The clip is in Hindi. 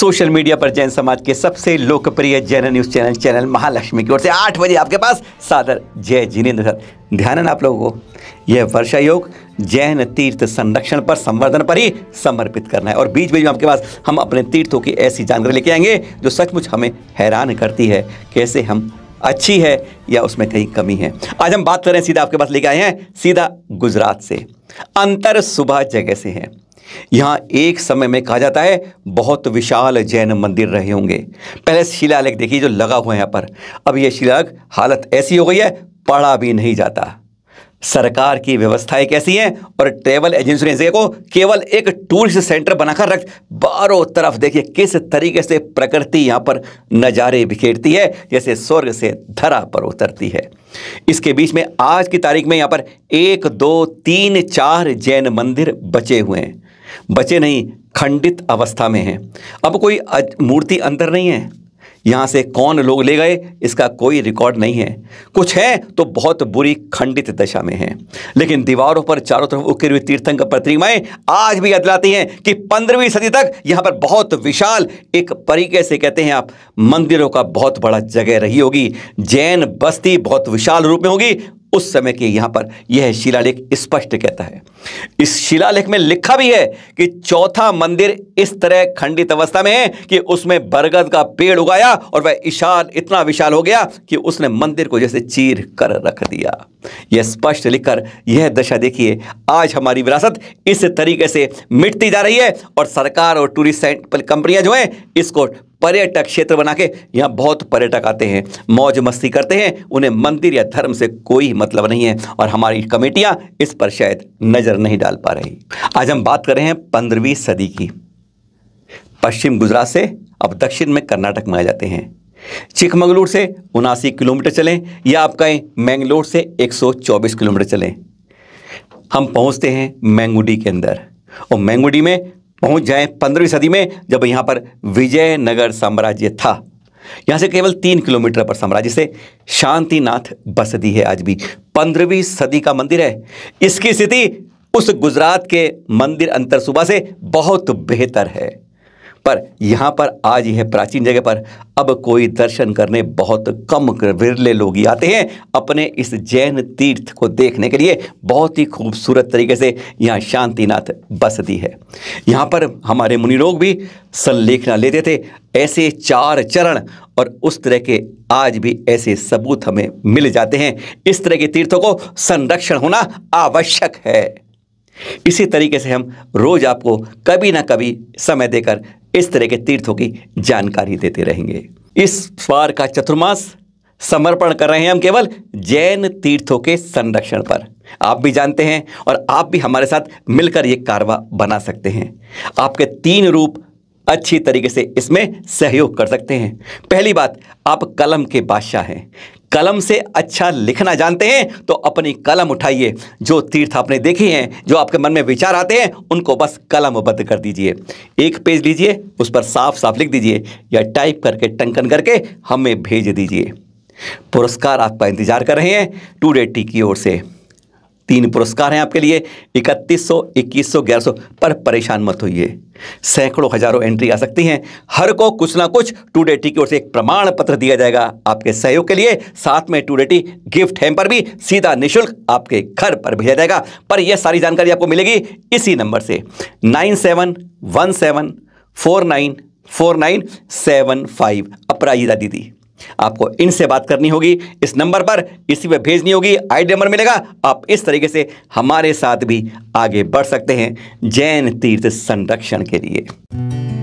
सोशल मीडिया पर जैन समाज के सबसे लोकप्रिय Jain news channel channel Mahalaxmi की ओर से आठ बजे आपके पास सादर जय जिनेन्द्र सर ध्यान आप लोगों को यह वर्षा योग जैन तीर्थ संरक्षण पर संवर्धन पर ही समर्पित करना है और बीच बीच में आपके पास हम अपने तीर्थों की ऐसी जानकारी लेके आएंगे जो सचमुच हमें हैरान करती है कैसे हम अच्छी है या उसमें कहीं कमी है आज हम बात करें सीधा आपके पास लेके आए हैं सीधा गुजरात से अंतर सुबह जगह से हैं यहाँ एक समय में कहा जाता है बहुत विशाल जैन मंदिर रहे होंगे पहले शिलालेख देखिए जो लगा हुआ है यहाँ पर अब यह शिलालेख हालत ऐसी हो गई है पढ़ा भी नहीं जाता सरकार की व्यवस्थाएं कैसी हैं और ट्रेवल एजेंसी ने को केवल एक टूरिस्ट सेंटर बनाकर रख बारों तरफ देखिए किस तरीके से प्रकृति यहां पर नज़ारे बिखेरती है जैसे स्वर्ग से धरा पर उतरती है इसके बीच में आज की तारीख में यहां पर एक दो तीन चार जैन मंदिर बचे हुए हैं बचे नहीं खंडित अवस्था में हैं अब कोई मूर्ति अंदर नहीं है यहाँ से कौन लोग ले गए इसका कोई रिकॉर्ड नहीं है कुछ है तो बहुत बुरी खंडित दशा में है लेकिन दीवारों पर चारों तरफ उकेर हुई तीर्थंकर प्रतिमाएं आज भी अदलाती हैं कि पंद्रहवीं सदी तक यहाँ पर बहुत विशाल एक तरीके से कहते हैं आप मंदिरों का बहुत बड़ा जगह रही होगी जैन बस्ती बहुत विशाल रूप में होगी उस समय के यहां पर यह शिलालेख स्पष्ट कहता है इस शिलालेख में लिखा भी है कि चौथा मंदिर इस तरह खंडित अवस्था में है कि उसमें बरगद का पेड़ उगाया और वह विशाल इतना विशाल हो गया कि उसने मंदिर को जैसे चीर कर रख दिया यह स्पष्ट लिखकर यह दशा देखिए आज हमारी विरासत इस तरीके से मिटती जा रही है और सरकार और टूरिस्ट कंपनियां जो है इसको पर्यटक क्षेत्र बना के यहाँ बहुत पर्यटक आते हैं मौज मस्ती करते हैं उन्हें मंदिर या धर्म से कोई मतलब नहीं है और हमारी कमेटियाँ इस पर शायद नज़र नहीं डाल पा रही आज हम बात कर रहे हैं पंद्रहवीं सदी की पश्चिम गुजरात से अब दक्षिण में कर्नाटक में आ जाते हैं चिकमंगलूर से उनासी किलोमीटर चलें या आप कहें मैंगलोर से 124 किलोमीटर चलें हम पहुंचते हैं मैंगुडी के अंदर और मैंगुडी में पहुंच जाए पंद्रहवीं सदी में जब यहां पर विजयनगर साम्राज्य था यहां से केवल तीन किलोमीटर पर साम्राज्य से शांतिनाथ बसदी है आज भी पंद्रहवीं सदी का मंदिर है इसकी स्थिति उस गुजरात के मंदिर अंतर सुबह से बहुत बेहतर है पर यहाँ पर आज यह प्राचीन जगह पर अब कोई दर्शन करने बहुत कम विरले लोग ही आते हैं अपने इस जैन तीर्थ को देखने के लिए बहुत ही खूबसूरत तरीके से यहाँ शांतिनाथ बसती है यहाँ पर हमारे मुनि लोग भी संलेखना लेते थे ऐसे चार चरण और उस तरह के आज भी ऐसे सबूत हमें मिल जाते हैं इस तरह के तीर्थों को संरक्षण होना आवश्यक है इसी तरीके से हम रोज़ आपको कभी ना कभी समय देकर इस तरह के तीर्थों की जानकारी देते रहेंगे इस बार का चतुर्मास समर्पण कर रहे हैं हम केवल जैन तीर्थों के संरक्षण पर आप भी जानते हैं और आप भी हमारे साथ मिलकर ये कारवा बना सकते हैं आपके तीन रूप अच्छी तरीके से इसमें सहयोग कर सकते हैं पहली बात आप कलम के बादशाह हैं कलम से अच्छा लिखना जानते हैं तो अपनी कलम उठाइए जो तीर्थ आपने देखे हैं जो आपके मन में विचार आते हैं उनको बस कलमबद्ध कर दीजिए एक पेज लीजिए उस पर साफ साफ लिख दीजिए या टाइप करके टंकन करके हमें भेज दीजिए पुरस्कार आपका इंतजार कर रहे हैं टूडे टी की ओर से तीन पुरस्कार हैं आपके लिए इकतीस सौ इक्कीस सौ ग्यारह सौ पर परेशान मत होइए सैकड़ों हजारों एंट्री आ सकती हैं हर को कुछ ना कुछ टू डेटी की ओर से एक प्रमाण पत्र दिया जाएगा आपके सहयोग के लिए साथ में टू डेटी गिफ्ट हैम्पर भी सीधा निशुल्क आपके घर पर भेजा जाएगा पर यह सारी जानकारी आपको मिलेगी इसी नंबर से nine seven one seven four nine four nine seven five Aparajita दीदी आपको इनसे बात करनी होगी इस नंबर पर इसी पे भेजनी होगी आई नंबर मिलेगा आप इस तरीके से हमारे साथ भी आगे बढ़ सकते हैं जैन तीर्थ संरक्षण के लिए